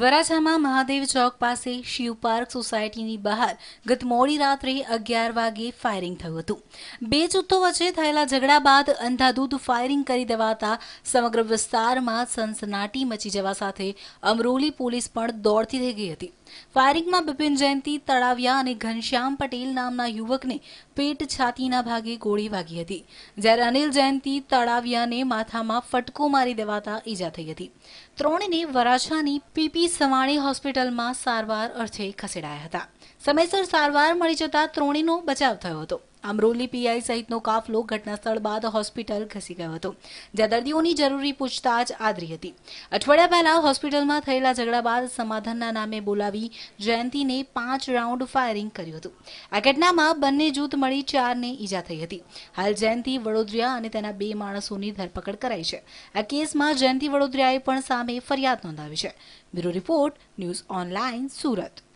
વરાછામાં મહાદેવ ચોક પાસે શિવ પાર્ક સોસાયટીની બહાર ગત મોડી રાત્રે અગિયાર વાગે ફાયરિંગ થયું હતું બે જૂથો વચ્ચે થયેલા ઝઘડા બાદ અંધાધૂધ ફાયરિંગ કરી દેવાતા સમગ્ર વિસ્તારમાં સનસનાટી મચી જવા સાથે અમરોલી પોલીસ પણ દોડતી થઈ ગઈ હતી ફાયરિંગમાં બિપિન જયંતિ તળાવિયા અને ઘનશ્યામ પટેલ નામના યુવકને પેટ છાતીના ભાગે ગોળી વાગી હતી જ્યારે અનિલ જયંતિ તળાવિયાને માથામાં ફટકો મારી દેવાતા ઈજા થઈ હતી ત્રણેને વરાછાની પીપી ત્રણેય સવાણી હોસ્પિટલમાં સારવાર અર્થે ખસેડાયા હતા સમયસર સારવાર મળી જતા ત્રણેયનો બચાવ થયો હતો આમરોલી પીઆઈ સહિતનો કાફલો ઘટનાસ્થળ બાદ હોસ્પિટલ ખસી ગયો હતો જ્યાં દર્દીઓની જરૂરી પૂછતાછ આદરી હતી અઠવાડિયા પહેલા હોસ્પિટલમાં થયેલા ઝઘડા બાદ સમાધાનના નામે બોલાવી જયંતીને પાંચ રાઉન્ડ ફાયરિંગ કર્યું હતું આ ઘટનામાં બંને જૂથ મળી ચારને ઈજા થઈ હતી હાલ જયંતી વડોદરિયા અને તેના બે માણસોની ધરપકડ કરાઈ છે આ કેસમાં જયંતી વડોદરિયાએ પણ સામે ફરિયાદ નોંધાવી છે bureau report news online Surat